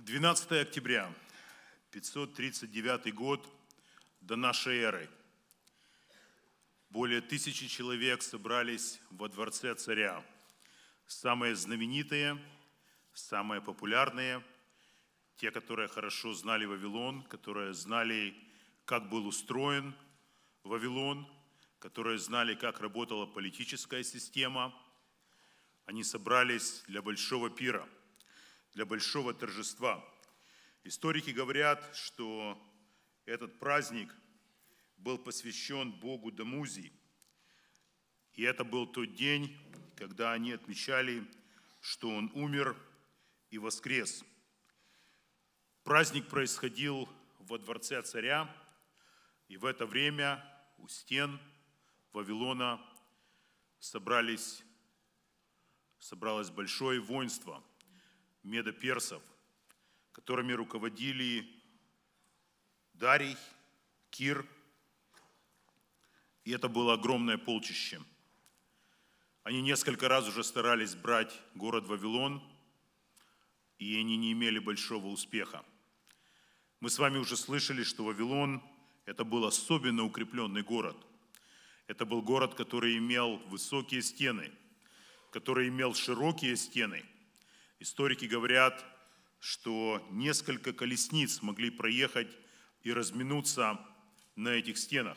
12 октября, 539 год до нашей эры. Более тысячи человек собрались во дворце царя. Самые знаменитые, самые популярные, те, которые хорошо знали Вавилон, которые знали, как был устроен Вавилон, которые знали, как работала политическая система, они собрались для большого пира – для большого торжества. Историки говорят, что этот праздник был посвящен Богу Дамузи. И это был тот день, когда они отмечали, что он умер и воскрес. Праздник происходил во дворце царя, и в это время у стен Вавилона собрались, собралось большое воинство – медоперсов, которыми руководили Дарий, Кир, и это было огромное полчище. Они несколько раз уже старались брать город Вавилон, и они не имели большого успеха. Мы с вами уже слышали, что Вавилон – это был особенно укрепленный город. Это был город, который имел высокие стены, который имел широкие стены – Историки говорят, что несколько колесниц могли проехать и разминуться на этих стенах.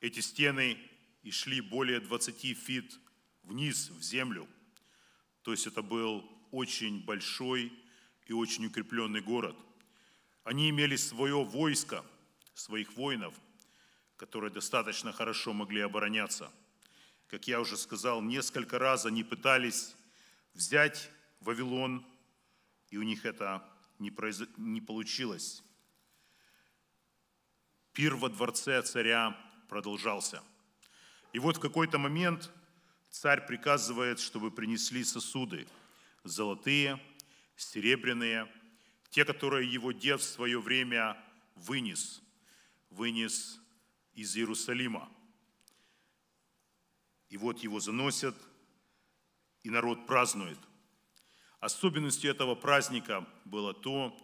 Эти стены и шли более 20 фит вниз в землю. То есть это был очень большой и очень укрепленный город. Они имели свое войско, своих воинов, которые достаточно хорошо могли обороняться. Как я уже сказал, несколько раз они пытались взять Вавилон, и у них это не, произ... не получилось. Пир во дворце царя продолжался. И вот в какой-то момент царь приказывает, чтобы принесли сосуды золотые, серебряные, те, которые его дед в свое время вынес, вынес из Иерусалима. И вот его заносят – и народ празднует. Особенностью этого праздника было то,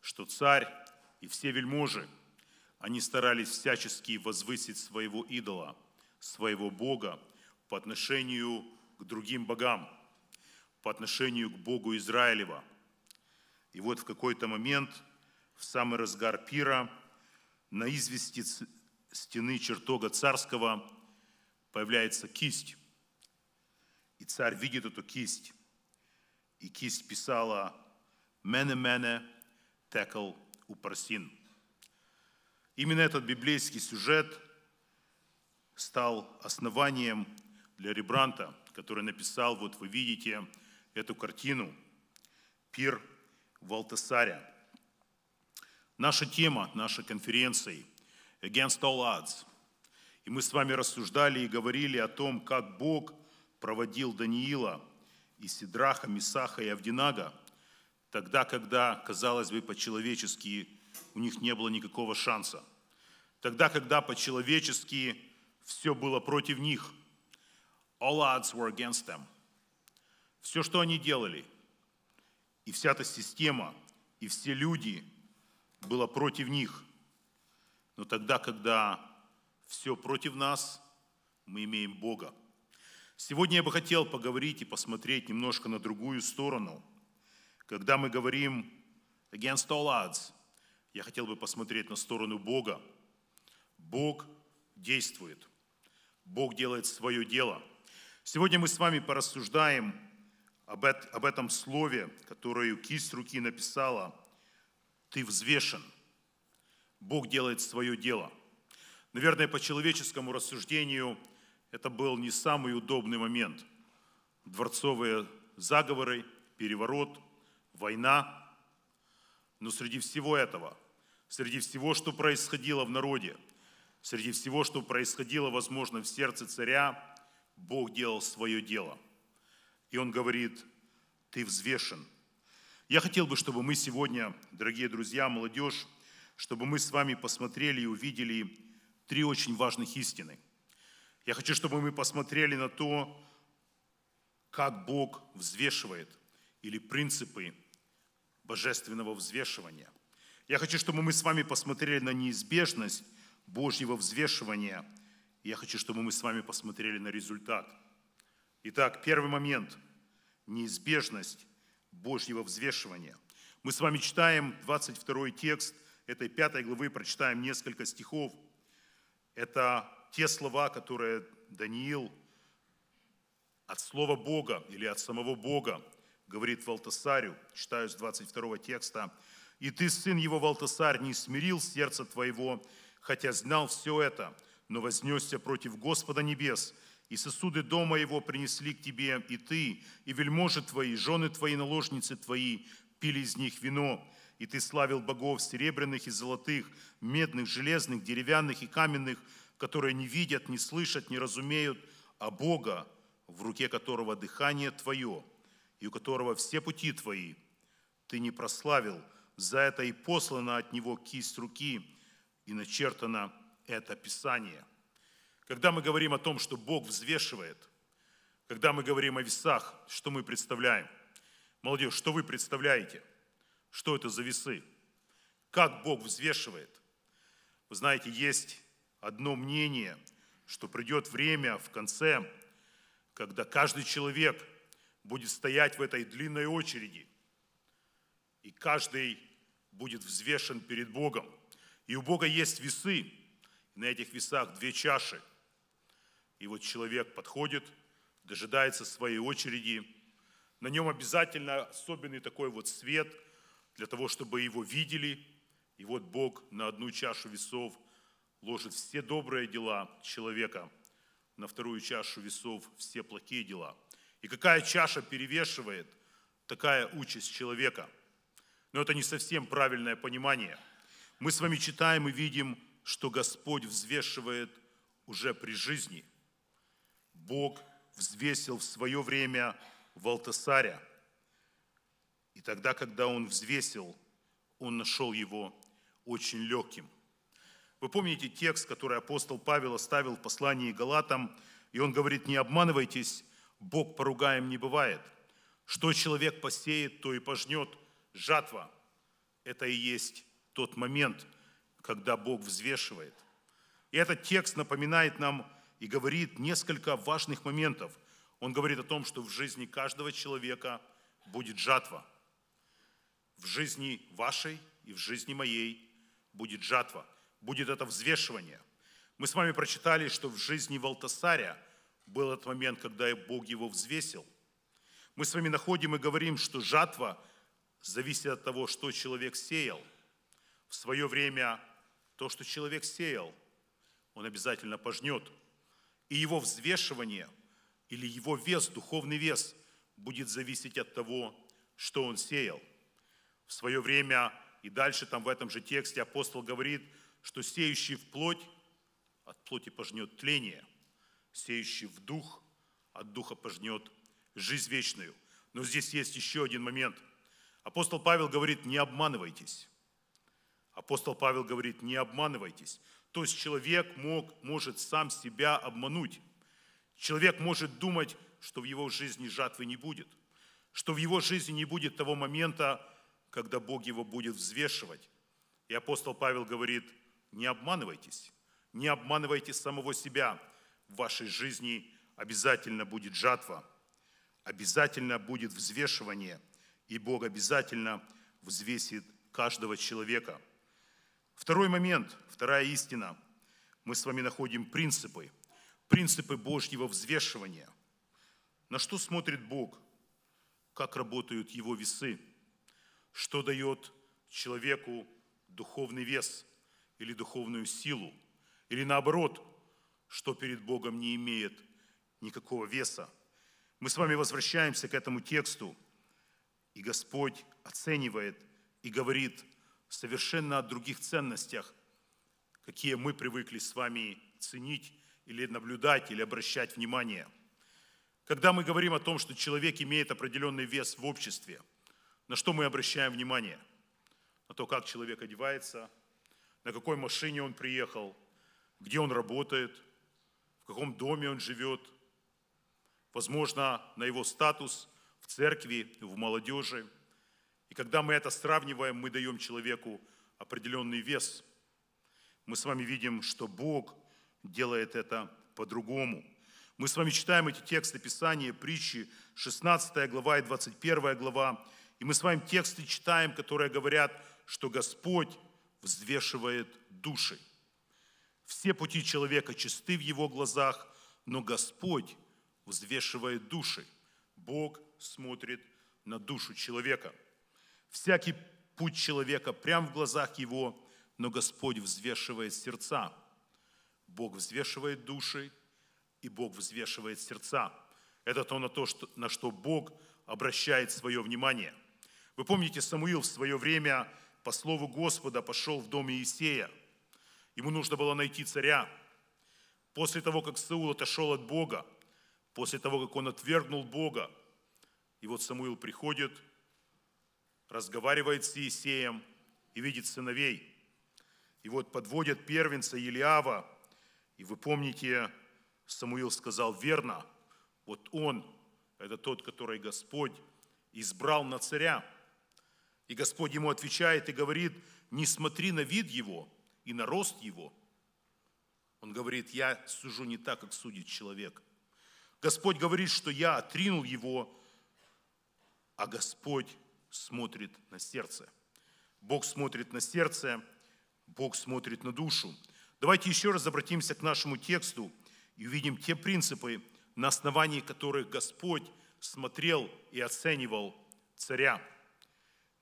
что царь и все вельможи, они старались всячески возвысить своего идола, своего бога по отношению к другим богам, по отношению к богу Израилева. И вот в какой-то момент, в самый разгар пира, на извести стены чертога царского появляется кисть, и царь видит эту кисть. И кисть писала «Мене-мене текл упарсин». Именно этот библейский сюжет стал основанием для Ребранта, который написал, вот вы видите эту картину, «Пир Валтасаря». Наша тема нашей конференции «Against all odds». И мы с вами рассуждали и говорили о том, как Бог – проводил Даниила и Сидраха, Мисаха и Авдинага, тогда, когда, казалось бы, по-человечески у них не было никакого шанса. Тогда, когда по-человечески все было против них. All odds were against them. Все, что они делали, и вся эта система, и все люди было против них. Но тогда, когда все против нас, мы имеем Бога – Сегодня я бы хотел поговорить и посмотреть немножко на другую сторону. Когда мы говорим against all odds, я хотел бы посмотреть на сторону Бога. Бог действует. Бог делает свое дело. Сегодня мы с вами порассуждаем об, об этом слове, которое кисть руки написала «Ты взвешен». Бог делает свое дело. Наверное, по человеческому рассуждению – это был не самый удобный момент. Дворцовые заговоры, переворот, война. Но среди всего этого, среди всего, что происходило в народе, среди всего, что происходило, возможно, в сердце царя, Бог делал свое дело. И он говорит, ты взвешен. Я хотел бы, чтобы мы сегодня, дорогие друзья, молодежь, чтобы мы с вами посмотрели и увидели три очень важных истины – я хочу, чтобы мы посмотрели на то, как Бог взвешивает или принципы божественного взвешивания. Я хочу, чтобы мы с вами посмотрели на неизбежность Божьего взвешивания. Я хочу, чтобы мы с вами посмотрели на результат. Итак, первый момент – неизбежность Божьего взвешивания. Мы с вами читаем 22 текст этой пятой главы, прочитаем несколько стихов. Это те слова, которые Даниил от слова Бога или от самого Бога говорит Валтасарю, читаю с 22 текста, «И ты, сын его Валтасар, не смирил сердце твоего, хотя знал все это, но вознесся против Господа небес, и сосуды дома его принесли к тебе, и ты, и вельможи твои, жены твои, наложницы твои, пили из них вино, и ты славил богов серебряных и золотых, медных, железных, деревянных и каменных, которые не видят, не слышат, не разумеют, а Бога, в руке которого дыхание Твое и у которого все пути Твои, Ты не прославил, за это и послана от Него кисть руки, и начертано это Писание. Когда мы говорим о том, что Бог взвешивает, когда мы говорим о весах, что мы представляем? Молодежь, что вы представляете? Что это за весы? Как Бог взвешивает? Вы знаете, есть одно мнение, что придет время в конце, когда каждый человек будет стоять в этой длинной очереди, и каждый будет взвешен перед Богом. И у Бога есть весы, на этих весах две чаши. И вот человек подходит, дожидается своей очереди, на нем обязательно особенный такой вот свет, для того, чтобы его видели. И вот Бог на одну чашу весов ложит все добрые дела человека на вторую чашу весов все плохие дела. И какая чаша перевешивает, такая участь человека. Но это не совсем правильное понимание. Мы с вами читаем и видим, что Господь взвешивает уже при жизни. Бог взвесил в свое время Валтасаря. И тогда, когда он взвесил, он нашел его очень легким. Вы помните текст, который апостол Павел оставил в послании Галатам, и он говорит, не обманывайтесь, Бог поругаем не бывает. Что человек посеет, то и пожнет. Жатва – это и есть тот момент, когда Бог взвешивает. И этот текст напоминает нам и говорит несколько важных моментов. Он говорит о том, что в жизни каждого человека будет жатва. В жизни вашей и в жизни моей будет жатва – будет это взвешивание. Мы с вами прочитали, что в жизни Валтасаря был этот момент, когда Бог его взвесил. Мы с вами находим и говорим, что жатва зависит от того, что человек сеял. В свое время то, что человек сеял, он обязательно пожнет. И его взвешивание или его вес, духовный вес, будет зависеть от того, что он сеял. В свое время и дальше там в этом же тексте апостол говорит – что сеющий в плоть от плоти пожнет тление, сеющий в дух от духа пожнет жизнь вечную. Но здесь есть еще один момент. Апостол Павел говорит, не обманывайтесь. Апостол Павел говорит, не обманывайтесь. То есть человек мог, может сам себя обмануть. Человек может думать, что в его жизни жатвы не будет, что в его жизни не будет того момента, когда Бог его будет взвешивать. И апостол Павел говорит – не обманывайтесь, не обманывайте самого себя. В вашей жизни обязательно будет жатва, обязательно будет взвешивание, и Бог обязательно взвесит каждого человека. Второй момент, вторая истина. Мы с вами находим принципы, принципы Божьего взвешивания. На что смотрит Бог? Как работают его весы? Что дает человеку духовный вес – или духовную силу, или наоборот, что перед Богом не имеет никакого веса. Мы с вами возвращаемся к этому тексту, и Господь оценивает и говорит совершенно о других ценностях, какие мы привыкли с вами ценить или наблюдать, или обращать внимание. Когда мы говорим о том, что человек имеет определенный вес в обществе, на что мы обращаем внимание? На то, как человек одевается – на какой машине он приехал, где он работает, в каком доме он живет, возможно, на его статус в церкви, в молодежи. И когда мы это сравниваем, мы даем человеку определенный вес. Мы с вами видим, что Бог делает это по-другому. Мы с вами читаем эти тексты Писания, притчи, 16 глава и 21 глава. И мы с вами тексты читаем, которые говорят, что Господь взвешивает души. Все пути человека чисты в его глазах, но Господь взвешивает души. Бог смотрит на душу человека. Всякий путь человека прям в глазах его, но Господь взвешивает сердца. Бог взвешивает души, и Бог взвешивает сердца. Это то, на, то что, на что Бог обращает свое внимание. Вы помните, Самуил в свое время по слову Господа пошел в дом Иисея. Ему нужно было найти царя. После того, как Саул отошел от Бога, после того, как он отвергнул Бога, и вот Самуил приходит, разговаривает с Иисеем и видит сыновей. И вот подводят первенца Елиава, и вы помните, Самуил сказал верно, вот он, это тот, который Господь избрал на царя – и Господь ему отвечает и говорит, не смотри на вид его и на рост его. Он говорит, я сужу не так, как судит человек. Господь говорит, что я отринул его, а Господь смотрит на сердце. Бог смотрит на сердце, Бог смотрит на душу. Давайте еще раз обратимся к нашему тексту и увидим те принципы, на основании которых Господь смотрел и оценивал царя.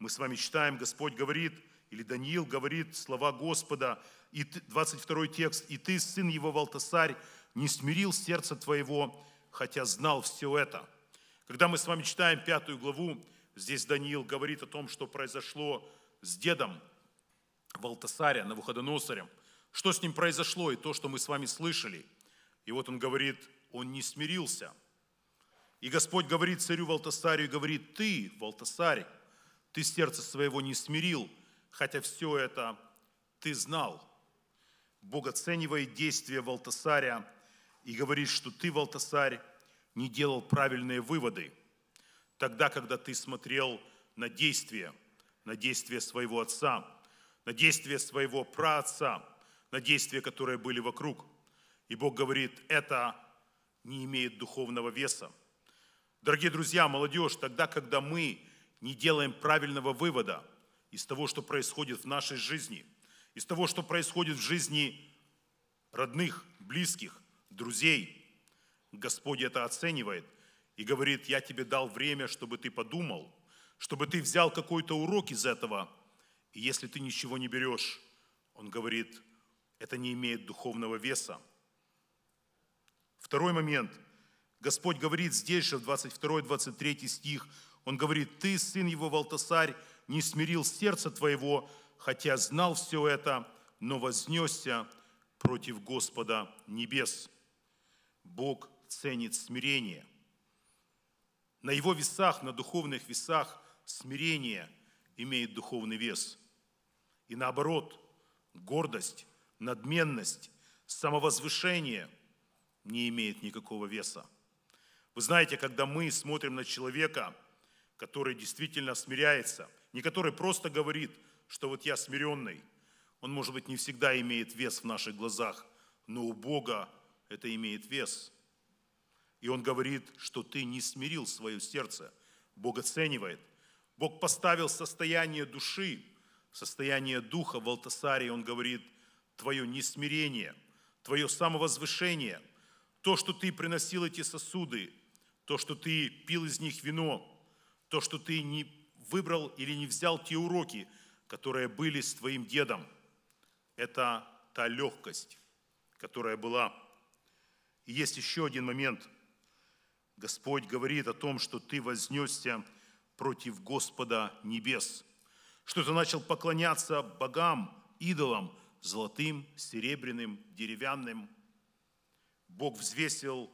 Мы с вами читаем, Господь говорит, или Даниил говорит слова Господа, и 22 текст, «И ты, сын его, Валтасарь, не смирил сердце твоего, хотя знал все это». Когда мы с вами читаем пятую главу, здесь Даниил говорит о том, что произошло с дедом Валтасаря, Навуходоносарем, что с ним произошло и то, что мы с вами слышали. И вот он говорит, он не смирился. И Господь говорит царю Валтасарю и говорит, ты, Валтасарь, ты сердце своего не смирил, хотя все это ты знал. Бог оценивает действия Валтасаря и говорит, что ты, Валтасарь, не делал правильные выводы, тогда, когда ты смотрел на действия, на действия своего отца, на действия своего праотца, на действия, которые были вокруг. И Бог говорит, это не имеет духовного веса. Дорогие друзья, молодежь, тогда, когда мы не делаем правильного вывода из того, что происходит в нашей жизни, из того, что происходит в жизни родных, близких, друзей. Господь это оценивает и говорит, я тебе дал время, чтобы ты подумал, чтобы ты взял какой-то урок из этого. И если ты ничего не берешь, он говорит, это не имеет духовного веса. Второй момент. Господь говорит здесь же в 22-23 стих, он говорит, ты, сын его Валтасарь, не смирил сердце твоего, хотя знал все это, но вознесся против Господа небес. Бог ценит смирение. На его весах, на духовных весах смирение имеет духовный вес. И наоборот, гордость, надменность, самовозвышение не имеет никакого веса. Вы знаете, когда мы смотрим на человека – который действительно смиряется, не который просто говорит, что вот я смиренный. Он, может быть, не всегда имеет вес в наших глазах, но у Бога это имеет вес. И Он говорит, что ты не смирил свое сердце. Бог оценивает. Бог поставил состояние души, состояние духа в Алтасаре, Он говорит, твое несмирение, твое самовозвышение, то, что ты приносил эти сосуды, то, что ты пил из них вино – то, что ты не выбрал или не взял те уроки, которые были с твоим дедом. Это та легкость, которая была. И есть еще один момент. Господь говорит о том, что ты вознесся против Господа небес, что ты начал поклоняться богам, идолам, золотым, серебряным, деревянным. Бог взвесил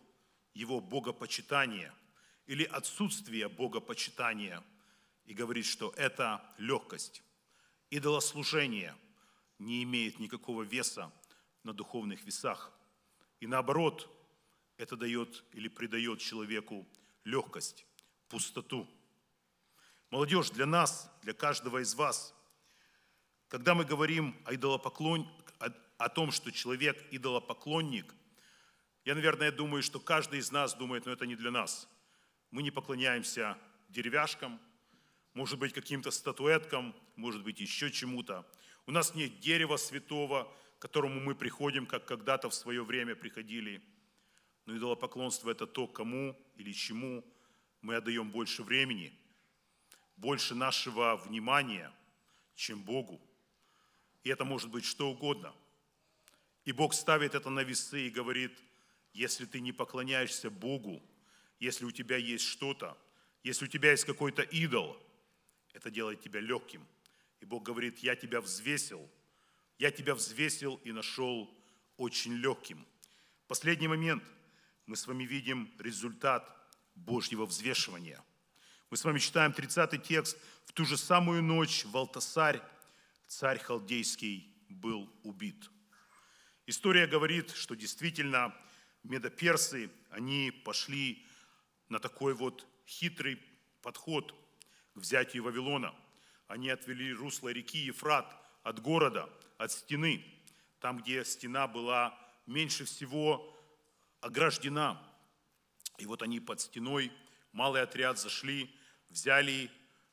его богопочитание – или отсутствие богопочитания и говорит, что это легкость. Идолослужение не имеет никакого веса на духовных весах. И наоборот, это дает или придает человеку легкость, пустоту. Молодежь, для нас, для каждого из вас, когда мы говорим о, идолопоклон... о том, что человек идолопоклонник, я, наверное, думаю, что каждый из нас думает, но это не для нас – мы не поклоняемся деревяшкам, может быть, каким-то статуэткам, может быть, еще чему-то. У нас нет дерева святого, к которому мы приходим, как когда-то в свое время приходили. Но идолопоклонство – это то, кому или чему мы отдаем больше времени, больше нашего внимания, чем Богу. И это может быть что угодно. И Бог ставит это на весы и говорит, если ты не поклоняешься Богу, если у тебя есть что-то, если у тебя есть какой-то идол, это делает тебя легким. И Бог говорит, я тебя взвесил, я тебя взвесил и нашел очень легким. Последний момент. Мы с вами видим результат Божьего взвешивания. Мы с вами читаем 30 текст. В ту же самую ночь Валтасарь, царь халдейский, был убит. История говорит, что действительно медоперсы, они пошли на такой вот хитрый подход к взятию Вавилона. Они отвели русло реки Ефрат от города, от стены, там, где стена была меньше всего ограждена. И вот они под стеной, малый отряд зашли, взяли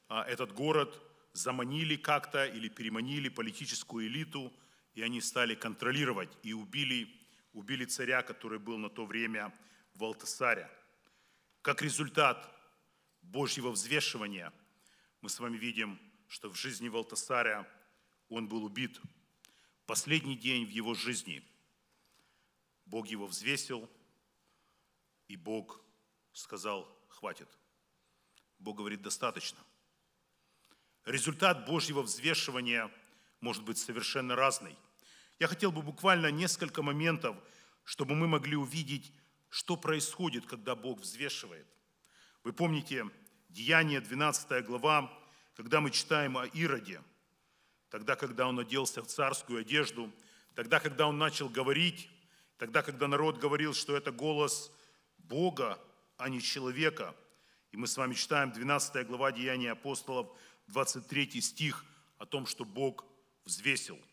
а, этот город, заманили как-то или переманили политическую элиту, и они стали контролировать и убили, убили царя, который был на то время Валтасаря. Как результат Божьего взвешивания мы с вами видим, что в жизни Валтасаря он был убит. Последний день в его жизни Бог его взвесил, и Бог сказал, хватит. Бог говорит, достаточно. Результат Божьего взвешивания может быть совершенно разный. Я хотел бы буквально несколько моментов, чтобы мы могли увидеть что происходит, когда Бог взвешивает. Вы помните Деяние 12 глава, когда мы читаем о Ироде, тогда, когда он оделся в царскую одежду, тогда, когда он начал говорить, тогда, когда народ говорил, что это голос Бога, а не человека. И мы с вами читаем 12 глава Деяния апостолов, 23 стих о том, что Бог взвесил –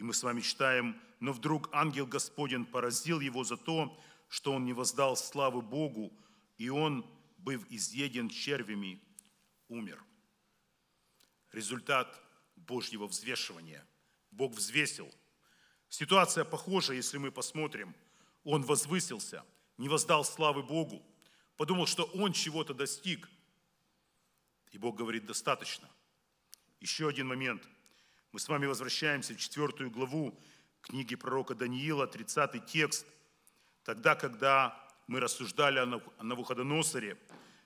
и мы с вами читаем, но вдруг ангел Господень поразил его за то, что он не воздал славы Богу, и он, быв изъеден червями, умер. Результат Божьего взвешивания. Бог взвесил. Ситуация похожа, если мы посмотрим. Он возвысился, не воздал славы Богу, подумал, что он чего-то достиг. И Бог говорит, достаточно. Еще один момент – мы с вами возвращаемся в четвертую главу книги пророка Даниила, 30 текст. Тогда, когда мы рассуждали о Навуходоносоре,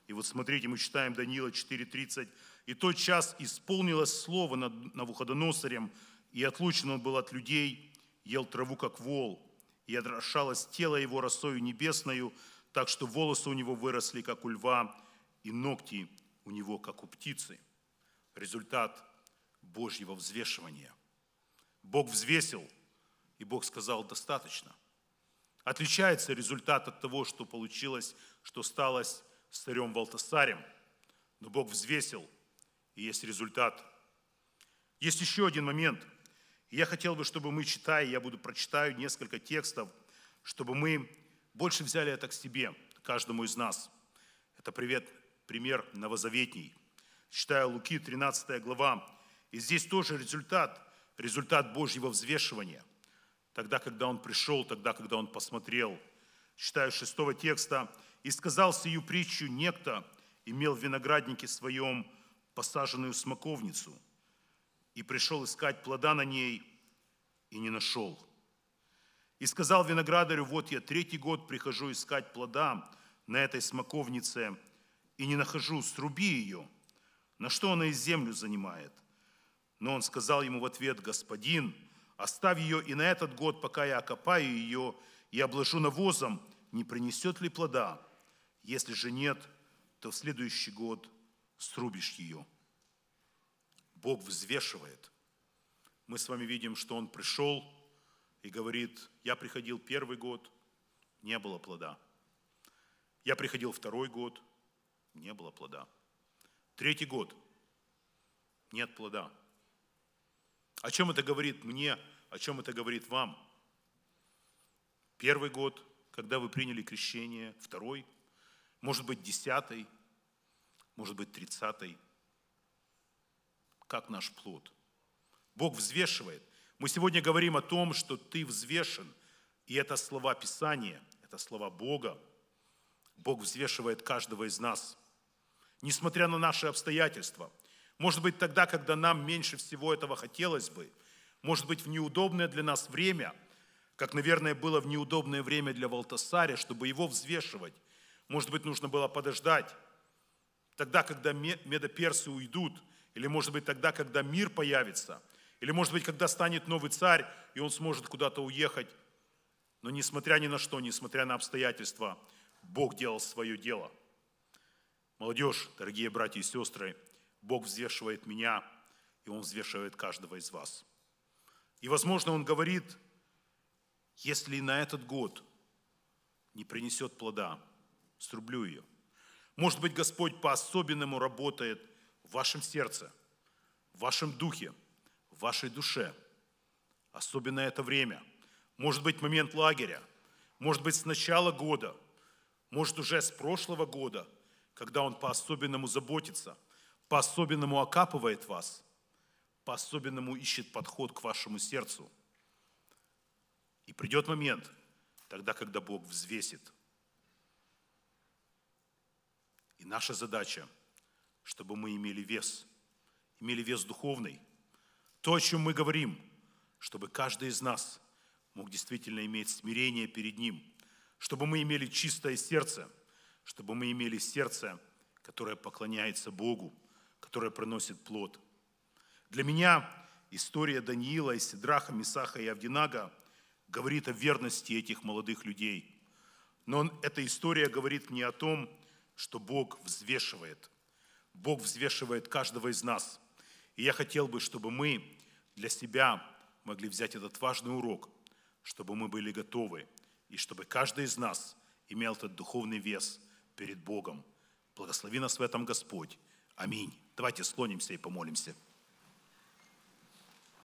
и вот смотрите, мы читаем Даниила 4.30. «И тот час исполнилось слово над Навуходоносорем, и отлучен он был от людей, ел траву, как вол, и отрошалось тело его росою небесною, так что волосы у него выросли, как у льва, и ногти у него, как у птицы». Результат – Божьего взвешивания. Бог взвесил, и Бог сказал достаточно. Отличается результат от того, что получилось, что сталось с царем Валтасарем, но Бог взвесил, и есть результат. Есть еще один момент. Я хотел бы, чтобы мы, читая, я буду прочитаю несколько текстов, чтобы мы больше взяли это к себе, каждому из нас. Это привет, пример новозаветний. Читаю Луки, 13 глава, и здесь тоже результат, результат Божьего взвешивания. Тогда, когда он пришел, тогда, когда он посмотрел. Читаю шестого текста. «И сказал сию притчу некто, имел в винограднике своем посаженную смоковницу, и пришел искать плода на ней, и не нашел. И сказал виноградарю, вот я третий год прихожу искать плода на этой смоковнице, и не нахожу, сруби ее, на что она и землю занимает. Но он сказал ему в ответ, «Господин, оставь ее и на этот год, пока я окопаю ее и обложу навозом, не принесет ли плода? Если же нет, то в следующий год срубишь ее». Бог взвешивает. Мы с вами видим, что он пришел и говорит, «Я приходил первый год, не было плода. Я приходил второй год, не было плода. Третий год, нет плода». О чем это говорит мне? О чем это говорит вам? Первый год, когда вы приняли крещение, второй, может быть, десятый, может быть, тридцатый. Как наш плод? Бог взвешивает. Мы сегодня говорим о том, что ты взвешен. И это слова Писания, это слова Бога. Бог взвешивает каждого из нас, несмотря на наши обстоятельства – может быть, тогда, когда нам меньше всего этого хотелось бы. Может быть, в неудобное для нас время, как, наверное, было в неудобное время для Валтасаря, чтобы его взвешивать. Может быть, нужно было подождать. Тогда, когда медоперсы уйдут, или, может быть, тогда, когда мир появится, или, может быть, когда станет новый царь, и он сможет куда-то уехать. Но несмотря ни на что, несмотря на обстоятельства, Бог делал свое дело. Молодежь, дорогие братья и сестры, Бог взвешивает меня, и Он взвешивает каждого из вас. И, возможно, Он говорит, если на этот год не принесет плода, срублю ее. Может быть, Господь по-особенному работает в вашем сердце, в вашем духе, в вашей душе. Особенно это время. Может быть, момент лагеря. Может быть, с начала года. Может, уже с прошлого года, когда Он по-особенному заботится – по-особенному окапывает вас, по-особенному ищет подход к вашему сердцу. И придет момент, тогда, когда Бог взвесит. И наша задача, чтобы мы имели вес, имели вес духовный. То, о чем мы говорим, чтобы каждый из нас мог действительно иметь смирение перед Ним, чтобы мы имели чистое сердце, чтобы мы имели сердце, которое поклоняется Богу – которая приносит плод. Для меня история Даниила и Сидраха, Мисаха и Авдинага говорит о верности этих молодых людей. Но эта история говорит мне о том, что Бог взвешивает. Бог взвешивает каждого из нас. И я хотел бы, чтобы мы для себя могли взять этот важный урок, чтобы мы были готовы, и чтобы каждый из нас имел этот духовный вес перед Богом. Благослови нас в этом Господь. Аминь. Давайте склонимся и помолимся.